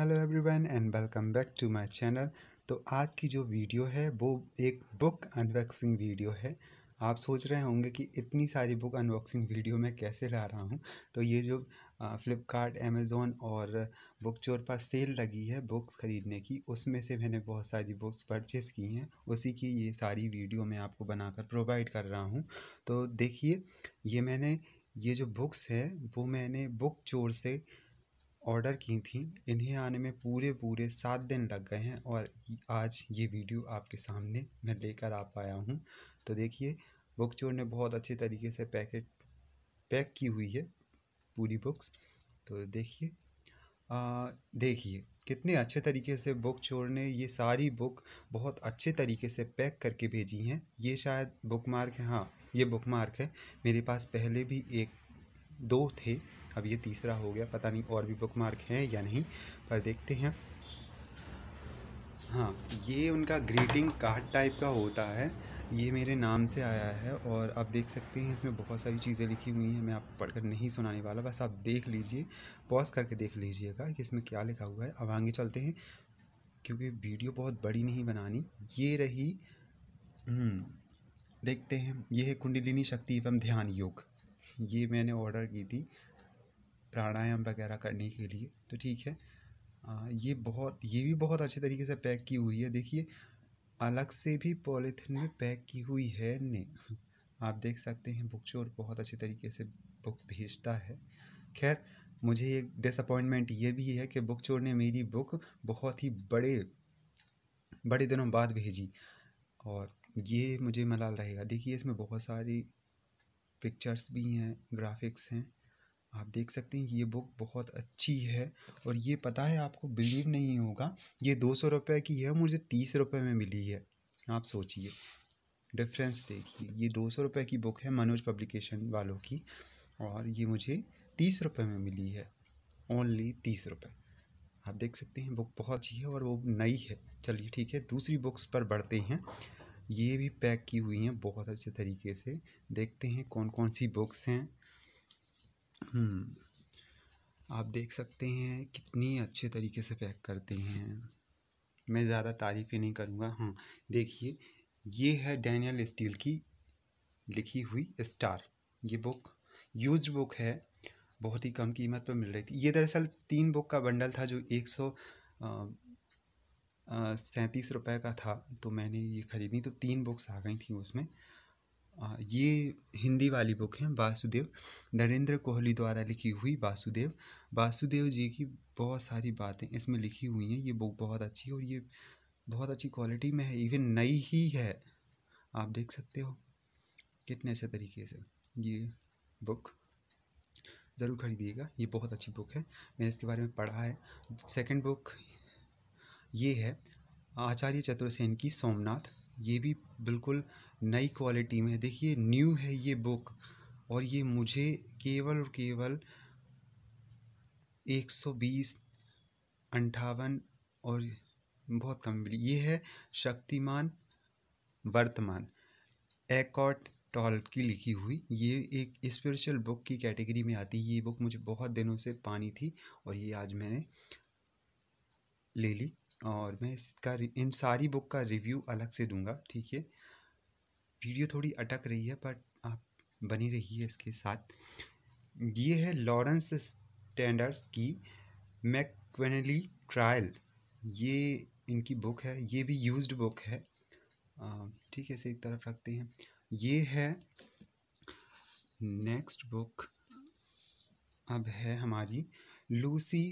Hello everyone and welcome back to my channel तो आज की जो वीडियो है वो एक बुक अनबॉक्सिंग वीडियो है आप सोच रहे होंगे कि इतनी सारी बुक अनबॉक्सिंग वीडियो मैं कैसे ला रहा हूँ तो ये जो फ़्लिपकार्ट अमेज़ोन और बुक चोर पर सेल लगी है बुक्स ख़रीदने की उसमें से मैंने बहुत सारी बुक्स परचेज़ की हैं उसी की ये सारी वीडियो मैं आपको बनाकर प्रोवाइड कर रहा हूँ तो देखिए ये मैंने ये जो बुक्स है वो मैंने बुक चोर से ऑर्डर की थी इन्हें आने में पूरे पूरे सात दिन लग गए हैं और आज ये वीडियो आपके सामने मैं लेकर आ पाया हूँ तो देखिए बुक चोर ने बहुत अच्छे तरीके से पैकेट पैक की हुई है पूरी बुक्स तो देखिए देखिए कितने अच्छे तरीके से बुक चोर ने ये सारी बुक बहुत अच्छे तरीके से पैक करके भेजी हैं ये शायद बुक मार्क है हाँ ये बुक मार्क है मेरे पास पहले भी एक दो थे अब ये तीसरा हो गया पता नहीं और भी बुक मार्क हैं या नहीं पर देखते हैं हाँ ये उनका ग्रीटिंग कार्ड टाइप का होता है ये मेरे नाम से आया है और आप देख सकते हैं इसमें बहुत सारी चीज़ें लिखी हुई हैं मैं आपको पढ़कर नहीं सुनाने वाला बस आप देख लीजिए पॉज करके देख लीजिएगा कि इसमें क्या लिखा हुआ है अब आगे चलते हैं क्योंकि वीडियो बहुत बड़ी नहीं बनानी ये रही हम्म, देखते हैं ये है कुंडलिनी शक्ति एवं ध्यान योग ये मैंने ऑर्डर की थी प्राणायाम वगैरह करने के लिए तो ठीक है आ, ये बहुत ये भी बहुत अच्छे तरीके से पैक की हुई है देखिए अलग से भी पॉलीथिन में पैक की हुई है ने आप देख सकते हैं बुक चोर बहुत अच्छे तरीके से बुक भेजता है खैर मुझे एक डिसअपॉइंटमेंट ये भी है कि बुक चोर ने मेरी बुक बहुत ही बड़े बड़े दिनों बाद भेजी और ये मुझे मलाल रहेगा देखिए इसमें बहुत सारी पिक्चर्स भी हैं ग्राफिक्स हैं आप देख सकते हैं ये बुक बहुत अच्छी है और ये पता है आपको बिलीव नहीं होगा ये दो सौ रुपये की है मुझे तीस रुपये में मिली है आप सोचिए डिफरेंस देखिए ये दो सौ रुपये की बुक है मनोज पब्लिकेशन वालों की और ये मुझे तीस रुपये में मिली है ओनली तीस रुपये आप देख सकते हैं बुक बहुत अच्छी है और वो नई है चलिए ठीक है दूसरी बुक्स पर बढ़ते हैं ये भी पैक की हुई हैं बहुत अच्छे तरीके से देखते हैं कौन कौन सी बुक्स हैं हम्म। आप देख सकते हैं कितनी अच्छे तरीके से पैक करते हैं मैं ज़्यादा तारीफ़ ही नहीं करूँगा हाँ देखिए ये है डैनियल स्टील की लिखी हुई स्टार ये बुक यूज बुक है बहुत ही कम कीमत पर मिल रही थी ये दरअसल तीन बुक का बंडल था जो एक सौ सैंतीस रुपये का था तो मैंने ये ख़रीदी तो तीन बुक्स आ गई थी उसमें ये हिंदी वाली बुक है वासुदेव नरेंद्र कोहली द्वारा लिखी हुई वासुदेव वासुदेव जी की बहुत सारी बातें इसमें लिखी हुई हैं ये बुक बहुत अच्छी है और ये बहुत अच्छी क्वालिटी में है इवन नई ही है आप देख सकते हो कितने अच्छे तरीके से ये बुक ज़रूर खरीदिएगा ये बहुत अच्छी बुक है मैंने इसके बारे में पढ़ा है सेकंड बुक ये है आचार्य चतुर्सेन की सोमनाथ ये भी बिल्कुल नई क्वालिटी में है देखिए न्यू है ये बुक और ये मुझे केवल और केवल एक सौ बीस अंठावन और बहुत कम मिली ये है शक्तिमान वर्तमान एकॉट टॉल की लिखी हुई ये एक स्पिरिचुअल बुक की कैटेगरी में आती है ये बुक मुझे बहुत दिनों से पानी थी और ये आज मैंने ले ली और मैं इसका इन सारी बुक का रिव्यू अलग से दूंगा ठीक है वीडियो थोड़ी अटक रही है बट आप बनी रही है इसके साथ ये है लॉरेंस स्टैंडर्स की मैकवेनली ट्रायल ये इनकी बुक है ये भी यूज्ड बुक है ठीक है इसे एक तरफ रखते हैं ये है नेक्स्ट बुक अब है हमारी Lucy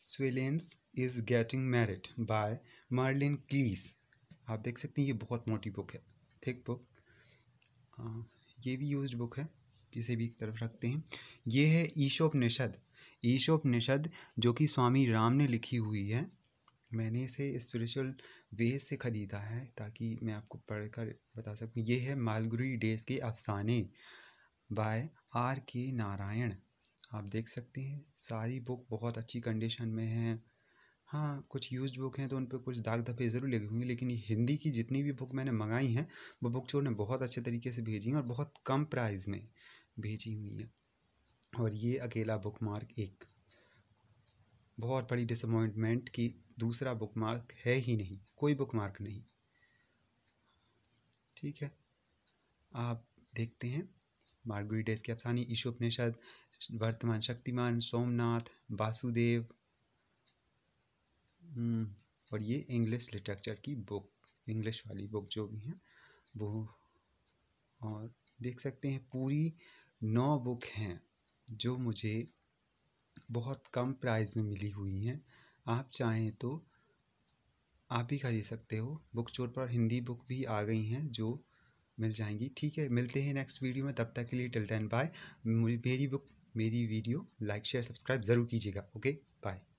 Swellens is getting married by Marlin Klees आप देख सकते हैं ये बहुत मोटी बुक है थिक बुक ये भी यूज बुक है जिसे भी एक तरफ रखते हैं ये है ईशोपनिषद ईशोपनिषद जो कि स्वामी राम ने लिखी हुई है मैंने इसे स्पिरिचुअल वे से ख़रीदा है ताकि मैं आपको पढ़कर बता सकूं ये है मालगुरी डेज के अफसाने बाय आर के नारायण आप देख सकते हैं सारी बुक बहुत अच्छी कंडीशन में है हाँ कुछ यूज बुक हैं तो उन पर कुछ दाग धब्बे ज़रूर लगे होंगे लेकिन हिंदी की जितनी भी बुक मैंने मंगाई हैं वो बुक चोर ने बहुत अच्छे तरीके से भेजी हैं और बहुत कम प्राइस में भेजी हुई हैं और ये अकेला बुक मार्क एक बहुत बड़ी डिसअपॉइंटमेंट कि दूसरा बुक मार्क है ही नहीं कोई बुक मार्क नहीं ठीक है आप देखते हैं मार्गरी डेस्क के अफसानी ईशो उपनिषद वर्तमान शक्तिमान सोमनाथ वासुदेव हम्म, और ये इंग्लिश लिटरेचर की बुक इंग्लिश वाली बुक जो भी हैं वो और देख सकते हैं पूरी नौ बुक हैं जो मुझे बहुत कम प्राइस में मिली हुई हैं आप चाहें तो आप ही खरीद सकते हो बुक चोर पर हिंदी बुक भी आ गई हैं जो मिल जाएंगी ठीक है मिलते हैं नेक्स्ट वीडियो में तब तक के लिए टिल देन बाय मेरी बुक मेरी वीडियो लाइक शेयर सब्सक्राइब ज़रूर कीजिएगा ओके बाय